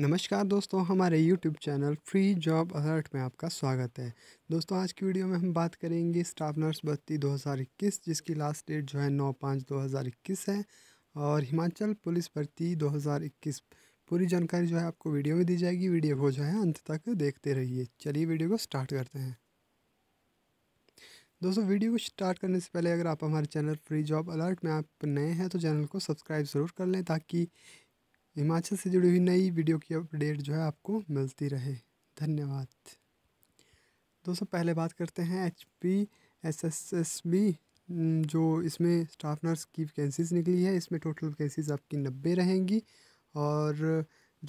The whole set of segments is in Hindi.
नमस्कार दोस्तों हमारे YouTube channel free job alert में आपका स्वागत है दोस्तों आज की वीडियो में हम बात करेंगे स्टाफ नर्स भर्ती 2021 जिसकी लास्ट डेट जो है नौ पाँच इक्कीस है और हिमाचल पुलिस भर्ती 2021 पूरी जानकारी जो है आपको वीडियो में दी जाएगी वीडियो को जो है अंत तक देखते रहिए चलिए वीडियो को स्टार्ट करते हैं दोस्तों वीडियो को स्टार्ट करने से पहले अगर आप हमारे चैनल फ्री जॉब अलर्ट में आप नए हैं तो चैनल को सब्सक्राइब ज़रूर कर लें ताकि हिमाचल से जुड़ी हुई नई वीडियो की अपडेट जो है आपको मिलती रहे धन्यवाद दोस्तों पहले बात करते हैं H P S S S B जो इसमें स्टाफ नर्स की वैकेंसीज निकली है इसमें टोटल वैकेंसीज आपकी नब्बे रहेंगी और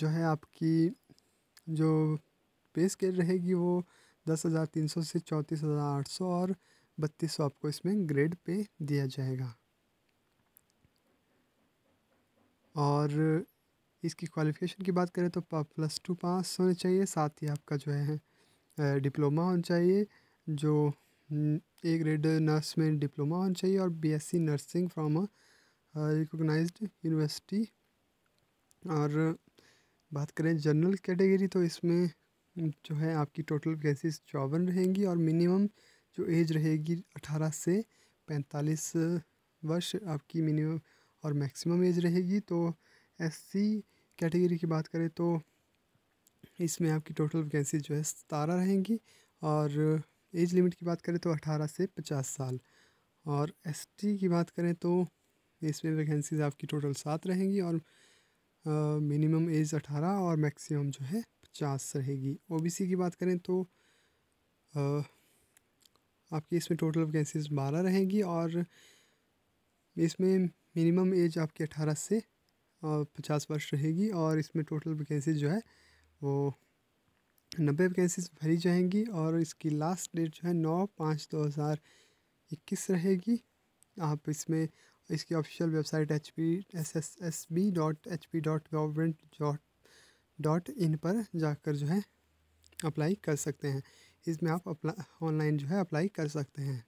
जो है आपकी जो पे स्केल रहेगी वो दस हज़ार तीन सौ से चौंतीस हज़ार आठ सौ और बत्तीस सौ आपको इसमें ग्रेड पे दिया जाएगा और इसकी क्वालिफ़िकेशन की बात करें तो प्लस टू पास होने चाहिए साथ ही आपका जो है डिप्लोमा होना चाहिए जो ए ग्रेड नर्स में डिप्लोमा होना चाहिए और BSc nursing from a recognise university और बात करें जनरल कैटेगरी तो इसमें जो है आपकी टोटल वैकेंसीज चौवन रहेंगी और मिनिमम जो एज रहेगी अठारह से पैंतालीस वर्ष आपकी मिनिमम और मैक्सिमम एज रहेगी तो एससी कैटेगरी की बात करें तो इसमें आपकी टोटल वैकेंसी जो है सतारह रहेंगी और एज लिमिट की बात करें तो अठारह से पचास साल और एसटी की बात करें तो इसमें वैकेंसीज आपकी टोटल सात रहेंगी और मिनिमम एज अठारह और मैक्सिमम जो है पचास रहेगी ओबीसी की बात करें तो आ, आपकी इसमें टोटल वैकेंसीज बारह रहेंगी और इसमें मिनिमम एज आपकी अठारह से पचास वर्ष रहेगी और इसमें टोटल वैकेंसी जो है वो नब्बे वैकेंसीज भरी जाएंगी और इसकी लास्ट डेट जो है नौ पाँच दो हज़ार इक्कीस रहेगी आप इसमें इसकी official website H P S S S B dot H P dot government dot dot in पर जाकर जो है अप्लाई कर सकते हैं इसमें आप अप्लाई ऑनलाइन जो है अप्लाई कर सकते हैं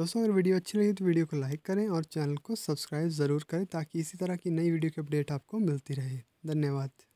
दोस्तों अगर वीडियो अच्छी लगी तो वीडियो को लाइक करें और चैनल को सब्सक्राइब ज़रूर करें ताकि इसी तरह की नई वीडियो की अपडेट आपको मिलती रहे धन्यवाद